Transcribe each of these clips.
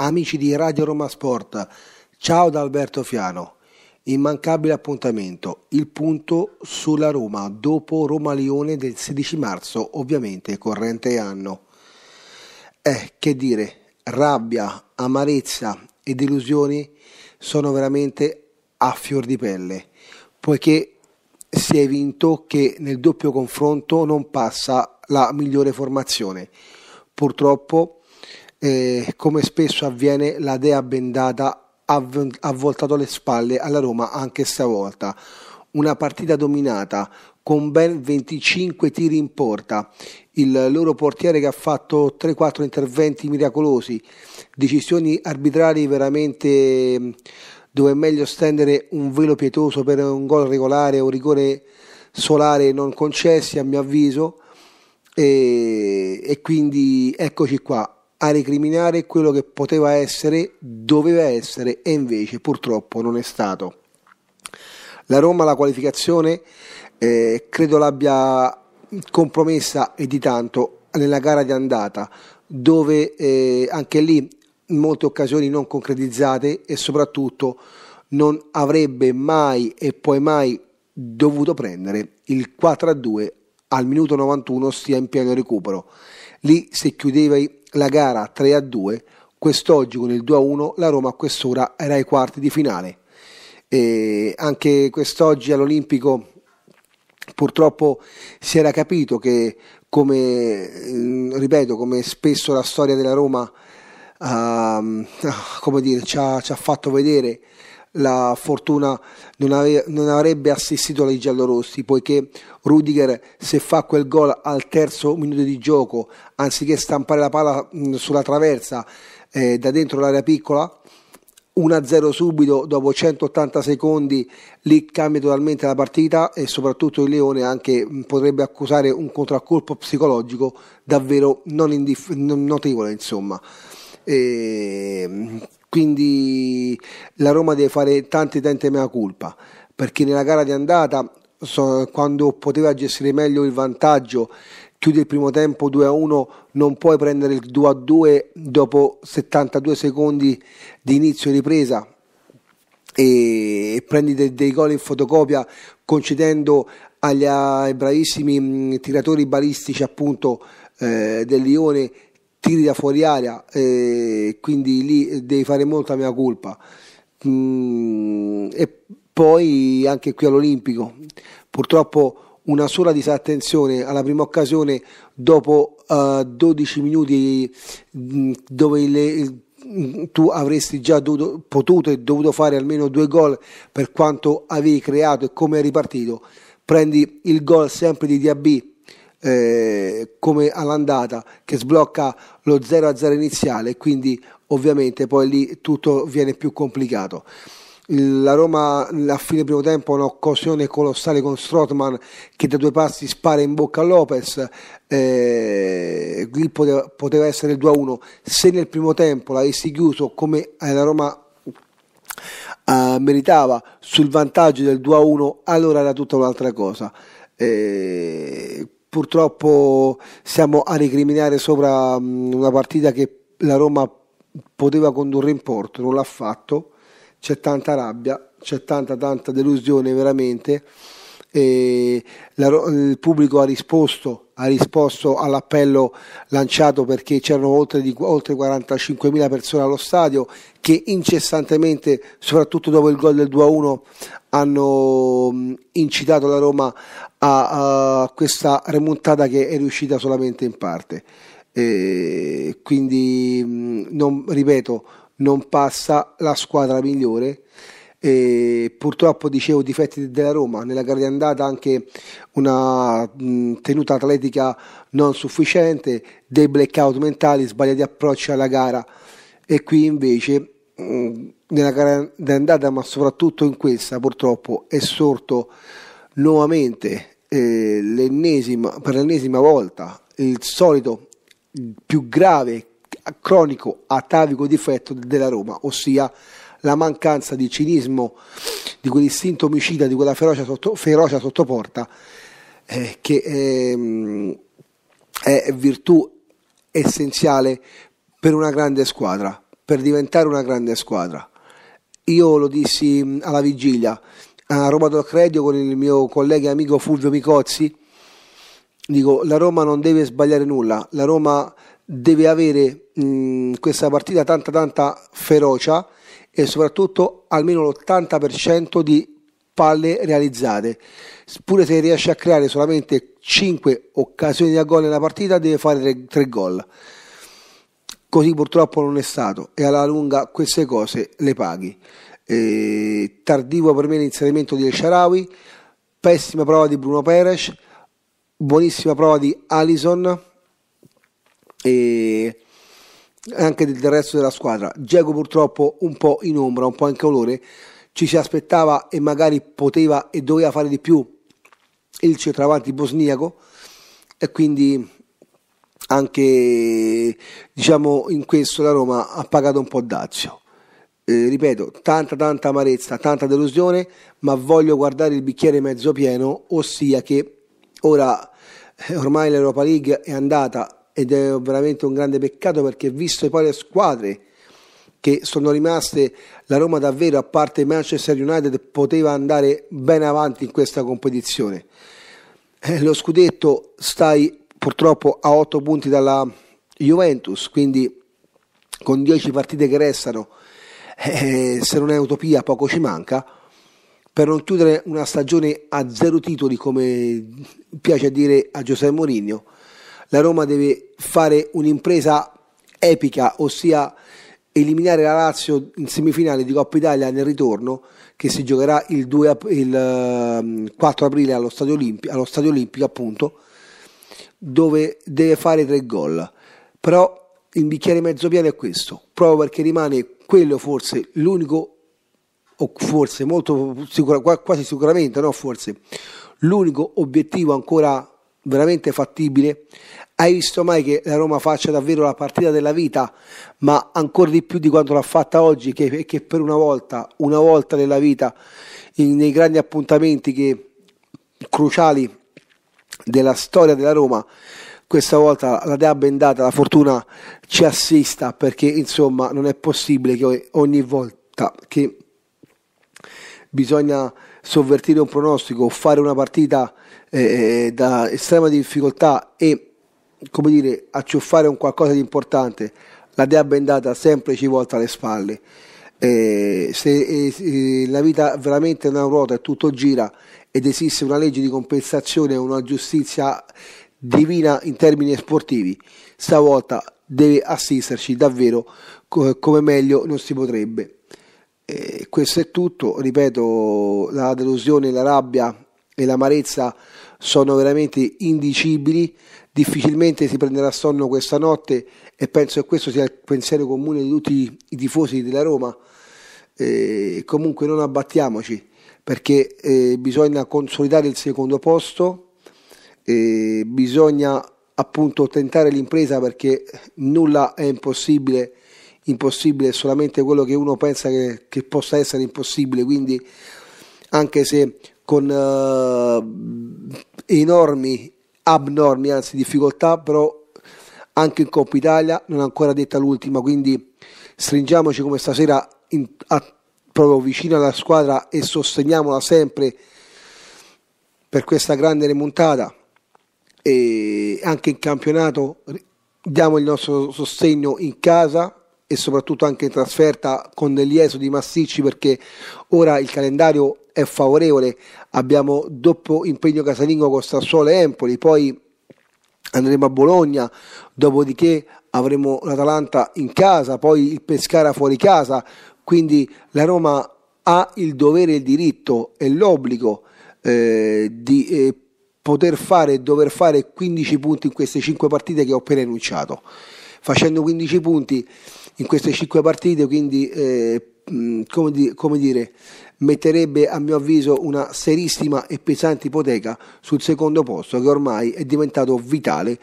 Amici di Radio Roma Sport, ciao da Alberto Fiano. Immancabile appuntamento, il punto sulla Roma dopo Roma Lione del 16 marzo, ovviamente corrente anno. Eh, che dire, rabbia, amarezza e delusioni sono veramente a fior di pelle, poiché si è vinto che nel doppio confronto non passa la migliore formazione. Purtroppo eh, come spesso avviene la dea bendata av- ha voltato le spalle alla Roma anche stavolta. Una partita dominata con ben 25 tiri in porta, il loro portiere che ha fatto 3-4 interventi miracolosi, decisioni arbitrari veramente mm, dove è meglio stendere un velo pietoso per un gol regolare o un rigore solare non concessi a mio avviso e, e quindi eccoci qua a recriminare quello che poteva essere, doveva essere e invece purtroppo non è stato. La Roma la qualificazione eh, credo l'abbia compromessa e di tanto nella gara di andata dove eh, anche lì in molte occasioni non concretizzate e soprattutto non avrebbe mai e poi mai dovuto prendere il 4 2 al minuto 91 stia in pieno recupero Lì se chiudevi la gara 3 a 2, quest'oggi con il 2 a 1 la Roma a quest'ora era ai quarti di finale. E anche quest'oggi all'Olimpico purtroppo si era capito che come, mm, ripeto, come spesso la storia della Roma uh, dire, ci, ha, ci ha fatto vedere la fortuna non, ave- non avrebbe assistito ai giallorossi, poiché Rudiger se fa quel gol al terzo minuto di gioco, anziché stampare la palla mh, sulla traversa eh, da dentro l'area piccola, 1-0 subito dopo 180 secondi lì cambia totalmente la partita e soprattutto il Leone anche potrebbe accusare un contraccolpo psicologico davvero non, indif- notevole insomma e ehm, quindi la Roma deve fare tante tante mea culpa, perché nella gara di andata, quando poteva gestire meglio il vantaggio, chiude il primo tempo 2-1, a non puoi prendere il 2-2 a dopo 72 secondi di inizio e ripresa e prendi dei, dei gol in fotocopia concedendo agli bravissimi tiratori balistici appunto eh, del Lione tiri da fuori aria, e quindi lì devi fare molta mia colpa. Mm, e poi anche qui all'Olimpico, purtroppo una sola disattenzione alla prima occasione dopo uh, eh, 12 minuti mm, dove le, tu avresti già dovuto, potuto e dovuto fare almeno due gol per quanto avevi creato e come è ripartito prendi il gol sempre di Diaby eh, come all'andata che sblocca lo 0-0 iniziale, quindi ovviamente poi lì tutto viene più complicato. La Roma a fine primo tempo ha un'occasione colossale con Strotman che da due passi spara in bocca a Lopez, eh, lì poteva, essere il 2-1. Se nel primo tempo l'avessi chiuso come eh, la Roma Uh, meritava sul vantaggio del 2-1, allora era tutta un'altra cosa. Eh, purtroppo siamo a recriminare sopra una partita che la Roma poteva condurre in porto, non l'ha fatto, c'è tanta rabbia, c'è tanta tanta delusione veramente. La, il pubblico ha risposto, ha risposto, all'appello lanciato perché c'erano oltre, di, oltre 45.000 persone allo stadio che incessantemente, soprattutto dopo il gol del 2-1, hanno incitato la Roma a, a questa remontata che è riuscita solamente in parte. E quindi, mm, non, ripeto, non passa la squadra migliore. E purtroppo dicevo difetti della Roma nella gara di andata anche una mm, tenuta atletica non sufficiente dei blackout mentali sbagliati approcci alla gara e qui invece mm, nella gara di andata ma soprattutto in questa purtroppo è sorto nuovamente eh, per l'ennesima volta il solito più grave cronico atavico difetto della Roma, ossia la mancanza di cinismo, di quell'istinto omicida, di quella ferocia, sotto, ferocia sottoporta eh, che ehm, è virtù essenziale per una grande squadra, per diventare una grande squadra. Io lo dissi mm, alla vigilia a Roma Talk Radio con il mio collega e amico Fulvio Micozzi, dico la Roma non deve sbagliare nulla, la Roma deve avere mh, mm, questa partita tanta tanta ferocia e soprattutto almeno l'80% di palle realizzate. Pure se riesce a creare solamente 5 occasioni da gol nella partita, deve fare 3, gol. Così purtroppo non è stato e alla lunga queste cose le paghi. Eh, tardivo per me l'inserimento di El Sharawi, pessima prova di Bruno Perez, buonissima prova di Alison e anche del, del resto della squadra. Diego purtroppo un po' in ombra, un po' in calore, ci si aspettava e magari poteva e doveva fare di più il centravanti bosniaco e quindi anche diciamo in questo la Roma ha pagato un po' dazio. Eh, ripeto, tanta tanta amarezza, tanta delusione, ma voglio guardare il bicchiere mezzo pieno, ossia che ora eh, ormai l'Europa League è andata ed è veramente un grande peccato perché visto poi le squadre che sono rimaste, la Roma davvero a parte Manchester United poteva andare ben avanti in questa competizione. Eh, lo scudetto stai purtroppo a 8 punti dalla Juventus, quindi con 10 partite che restano eh, se non è utopia poco ci manca, per non chiudere una stagione a zero titoli come piace dire a Giuseppe Mourinho, la Roma deve fare un'impresa epica, ossia eliminare la Lazio in semifinale di Coppa Italia nel ritorno che si giocherà il, 2, ap- il 4 ehm, aprile allo Stadio, Olimpi- allo Stadio Olimpico appunto dove deve fare tre gol però il bicchiere mezzo pieno è questo proprio perché rimane quello forse l'unico, o forse molto sicura, quasi sicuramente, no forse, l'unico obiettivo ancora veramente fattibile. Hai visto mai che la Roma faccia davvero la partita della vita, ma ancora di più di quanto l'ha fatta oggi, che, che per una volta, una volta nella vita, in, nei grandi appuntamenti che, cruciali della storia della Roma, questa volta la dea bendata, la fortuna ci assista perché insomma non è possibile che ogni volta che bisogna sovvertire un pronostico o fare una partita eh, eh, da estrema difficoltà e come dire acciuffare un qualcosa di importante la dea bendata sempre ci volta le spalle eh, se eh, eh, la vita veramente è una ruota e tutto gira ed esiste una legge di compensazione una giustizia divina in termini sportivi. Stavolta deve assisterci davvero come meglio non si potrebbe. E questo è tutto, ripeto, la delusione, la rabbia e l'amarezza sono veramente indicibili, difficilmente si prenderà sonno questa notte e penso che questo sia il pensiero comune di tutti i tifosi della Roma. E comunque non abbattiamoci perché eh, bisogna consolidare il secondo posto eh, bisogna appunto tentare l'impresa perché nulla è impossibile, impossibile è solamente quello che uno pensa che, che possa essere impossibile, quindi anche se con eh, enormi, abnormi, anzi difficoltà, però anche in Coppa Italia non è ancora detta l'ultima, quindi stringiamoci come stasera in, a, proprio vicino alla squadra e sosteniamola sempre per questa grande remontata e anche in campionato diamo il nostro sostegno in casa e soprattutto anche in trasferta con degli esodi massicci perché ora il calendario è favorevole, abbiamo doppio impegno casalingo con Sassuolo e Empoli, poi andremo a Bologna, dopodiché avremo l'Atalanta in casa, poi il Pescara fuori casa, quindi la Roma ha il dovere, il diritto e l'obbligo eh, di eh, poter fare e dover fare 15 punti in queste 5 partite che ho appena enunciato. Facendo 15 punti in queste 5 partite, quindi eh, come, di, come dire, metterebbe a mio avviso una serissima e pesante ipoteca sul secondo posto che ormai è diventato vitale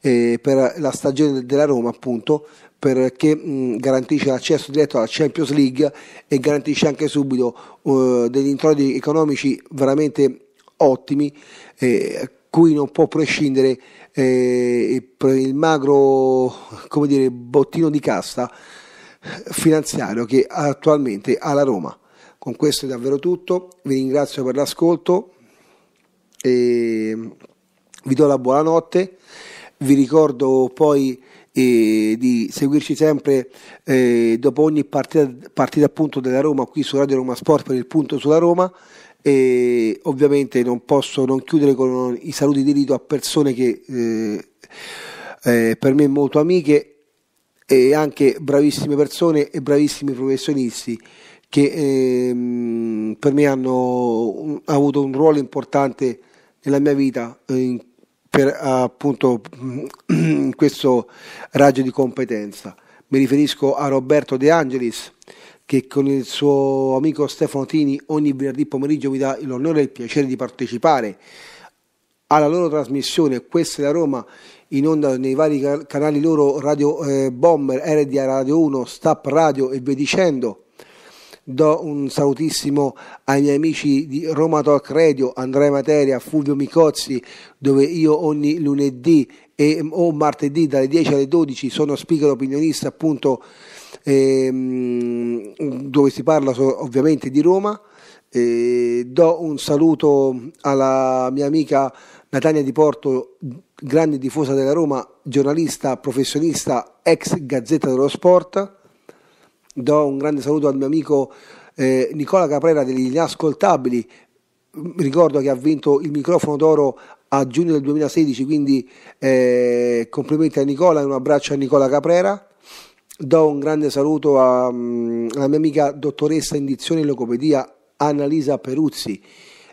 eh, per la stagione della Roma appunto perché mh, garantisce l'accesso diretto alla Champions League e garantisce anche subito eh, degli introiti economici veramente ottimi, eh, cui non può prescindere eh, il magro dire, bottino di cassa finanziario che attualmente ha la Roma. Con questo è davvero tutto, vi ringrazio per l'ascolto e vi do la buonanotte, vi ricordo poi eh, di seguirci sempre eh, dopo ogni partita, partita della Roma qui su Radio Roma Sport per il punto sulla Roma e ovviamente non posso non chiudere con i saluti di rito a persone che eh, eh, per me molto amiche e anche bravissime persone e bravissimi professionisti che eh, per me hanno un, avuto un ruolo importante nella mia vita eh, in, per appunto in questo raggio di competenza. Mi riferisco a Roberto De Angelis, che con il suo amico Stefano Tini ogni venerdì pomeriggio vi dà l'onore e il piacere di partecipare alla loro trasmissione Questa è la Roma in onda nei vari canali loro Radio eh, Bomber, RDA Radio 1, Stap Radio e via dicendo. Do un salutissimo ai miei amici di Roma Talk Radio, Andrea Materia, Fulvio Micozzi, dove io ogni lunedì e, o martedì dalle 10 alle 12 sono speaker opinionista appunto ehm, dove si parla ovviamente di Roma. Eh, do un saluto alla mia amica Natania Di Porto, grande tifosa della Roma, giornalista, professionista, ex Gazzetta dello Sport. Do un grande saluto al mio amico eh, Nicola Caprera degli Inascoltabili. Ricordo che ha vinto il microfono d'oro a giugno del 2016, quindi eh, complimenti a Nicola e un abbraccio a Nicola Caprera. Do un grande saluto a, mm, alla mia amica dottoressa in dizione e logopedia Annalisa Peruzzi,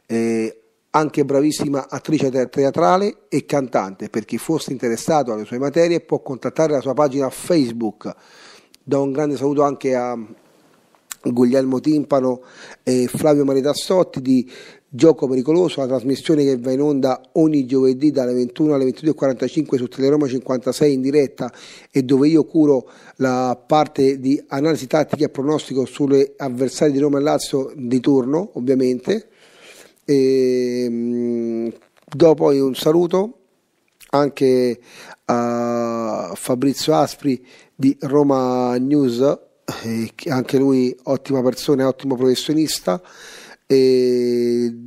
eh, anche bravissima attrice te- teatrale e cantante. Per chi fosse interessato alle sue materie può contattare la sua pagina Facebook. Do un grande saluto anche a mm, Guglielmo Timpano e Flavio Maritazzotti di Gioco pericoloso, la trasmissione che va in onda ogni giovedì dalle 21 alle 22.45 su Teleroma 56 in diretta e dove io curo la parte di analisi tattica e pronostico sulle avversarie di Roma e Lazio di turno, ovviamente. E, ehm, do poi un saluto anche a Fabrizio Aspri di Roma News, eh, anche lui ottima persona, ottimo professionista. E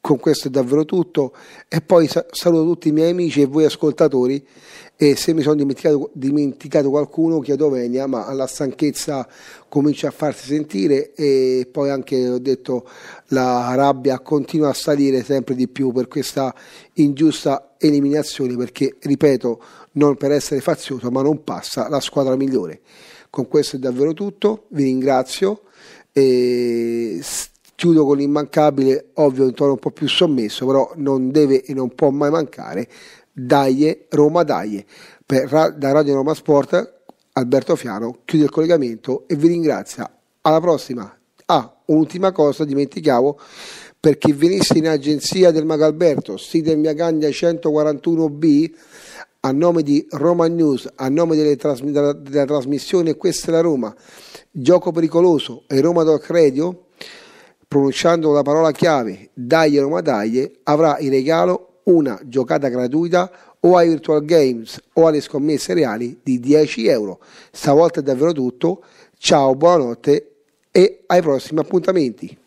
con questo è davvero tutto e poi saluto tutti i miei amici e voi ascoltatori e se mi sono dimenticato, dimenticato qualcuno chiedo venia ma la stanchezza comincia a farsi sentire e poi anche ho detto la rabbia continua a salire sempre di più per questa ingiusta eliminazione perché ripeto non per essere fazioso ma non passa la squadra migliore con questo è davvero tutto vi ringrazio e Chiudo con l'immancabile, ovvio in tono un po' più sommesso, però non deve e non può mai mancare. Daie, Roma Daie. Per, da Radio Roma Sport, Alberto Fiano chiude il collegamento e vi ringrazia. Alla prossima. Ah, un'ultima cosa, dimenticavo, per chi venisse in agenzia del Magalberto, sito in via Gagna 141B, a nome di Roma News, a nome trasm- della, della trasmissione Questa è la Roma, Gioco Pericoloso e Roma Doc Radio, pronunciando la parola chiave Daglie Roma Daglie, avrà in regalo una giocata gratuita o ai virtual games o alle scommesse reali di 10 euro. Stavolta è davvero tutto, ciao, buonanotte e ai prossimi appuntamenti.